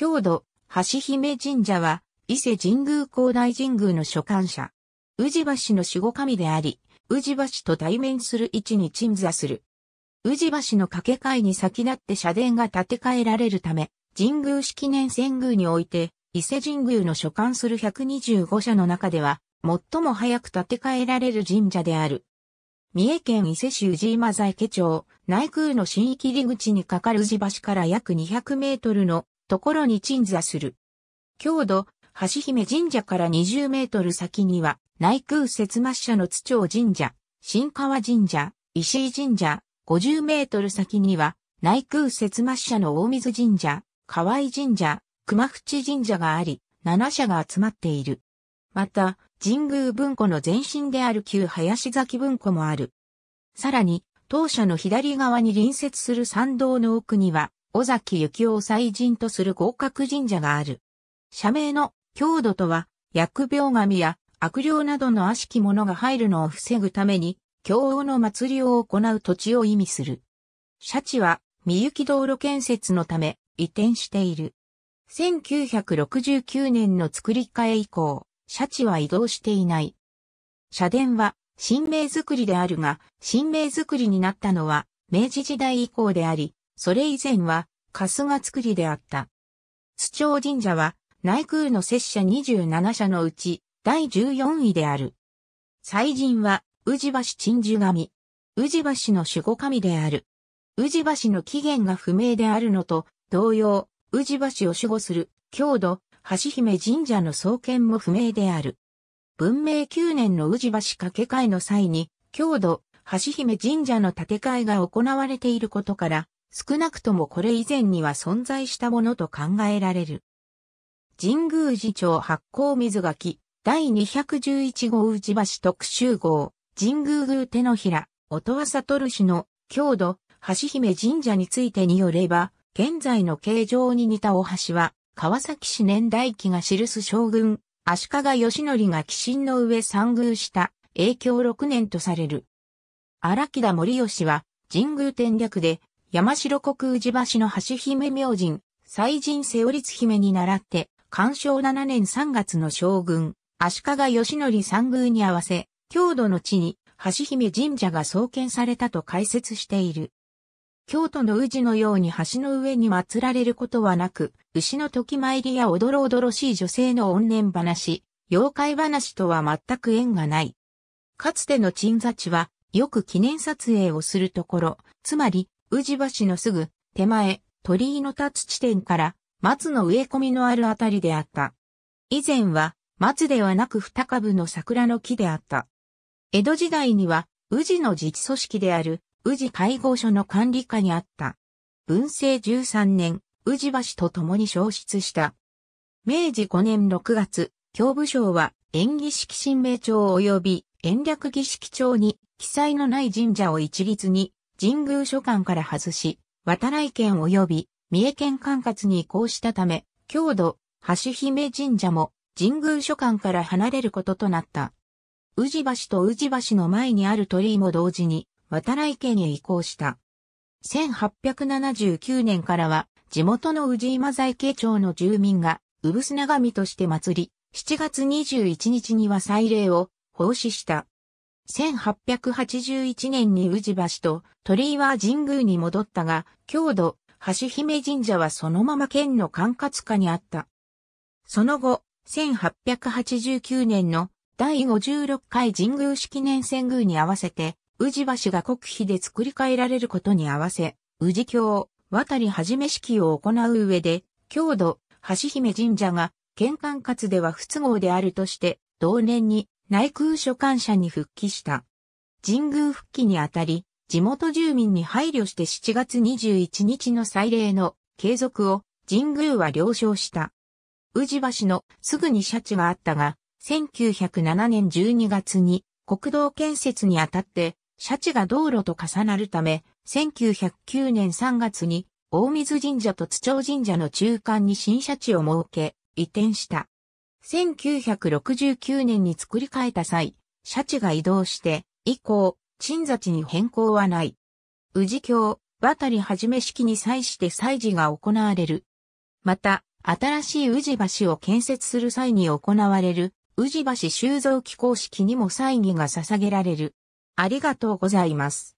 郷土、橋姫神社は、伊勢神宮広大神宮の所管者。宇治橋の守護神であり、宇治橋と対面する位置に鎮座する。宇治橋の掛け替えに先立って社殿が建て替えられるため、神宮式年遷宮において、伊勢神宮の所管する125社の中では、最も早く建て替えられる神社である。三重県伊勢市宇治今在家町、内宮の新域入り口にかかる宇治橋から約200メートルのところに鎮座する。郷土、橋姫神社から20メートル先には、内空節末社の津町神社、新川神社、石井神社、50メートル先には、内空節末社の大水神社、河合神社、熊淵神社があり、7社が集まっている。また、神宮文庫の前身である旧林崎文庫もある。さらに、当社の左側に隣接する参道の奥には、尾崎幸雄を祭神とする合格神社がある。社名の郷土とは、疫病神や悪霊などの悪しき者が入るのを防ぐために、京王の祭りを行う土地を意味する。社地は、三雪道路建設のため、移転している。1969年の作り替え以降、社地は移動していない。社殿は、神明造りであるが、神明造りになったのは、明治時代以降であり、それ以前は、春日造りであった。津町神社は、内宮の摂社27社のうち、第14位である。祭神は、宇治橋鎮守神。宇治橋の守護神である。宇治橋の起源が不明であるのと、同様、宇治橋を守護する、郷土、橋姫神社の創建も不明である。文明9年の宇治橋掛け替えの際に、郷土、橋姫神社の建て替えが行われていることから、少なくともこれ以前には存在したものと考えられる。神宮寺町発行水垣、第211号内橋特集号、神宮宮手のひら、音羽悟氏の、郷土、橋姫神社についてによれば、現在の形状に似たお橋は、川崎市年代記が記す将軍、足利義則が寄進の上参宮した、影響6年とされる。荒木田盛義は、神宮天略で、山城国宇治橋の橋姫明神、祭神瀬織津姫に倣って、干渉7年3月の将軍、足利義則三宮に合わせ、郷土の地に橋姫神社が創建されたと解説している。京都の宇治のように橋の上に祀られることはなく、牛の時参りやおどろおどろしい女性の怨念話、妖怪話とは全く縁がない。かつての鎮座地は、よく記念撮影をするところ、つまり、宇治橋のすぐ手前、鳥居の立つ地点から松の植え込みのあるあたりであった。以前は松ではなく二株の桜の木であった。江戸時代には宇治の自治組織である宇治会合所の管理下にあった。文政13年、宇治橋と共に消失した。明治5年6月、教部省は演儀式神明帳及び延暦儀式帳に記載のない神社を一律に神宮所管から外し、渡来県及び三重県管轄に移行したため、郷土、橋姫神社も神宮所管から離れることとなった。宇治橋と宇治橋の前にある鳥居も同時に渡来県へ移行した。1879年からは地元の宇治今在家町の住民が産砂神として祭り、7月21日には祭礼を奉仕した。1881年に宇治橋と鳥居は神宮に戻ったが、郷土、橋姫神社はそのまま県の管轄下にあった。その後、1889年の第56回神宮式年遷宮に合わせて、宇治橋が国費で作り変えられることに合わせ、宇治郷、渡り始め式を行う上で、郷土、橋姫神社が、県管轄では不都合であるとして、同年に内空所管者に復帰した。神宮復帰にあたり、地元住民に配慮して7月21日の祭礼の継続を神宮は了承した。宇治橋のすぐにシャチはあったが、1907年12月に国道建設にあたって、シャチが道路と重なるため、1909年3月に大水神社と津町神社の中間に新シャチを設け、移転した。1969年に作り変えた際、シャチが移動して、以降、鎮座地に変更はない。宇治橋、渡り始め式に際して祭事が行われる。また、新しい宇治橋を建設する際に行われる、宇治橋修造機構式にも祭儀が捧げられる。ありがとうございます。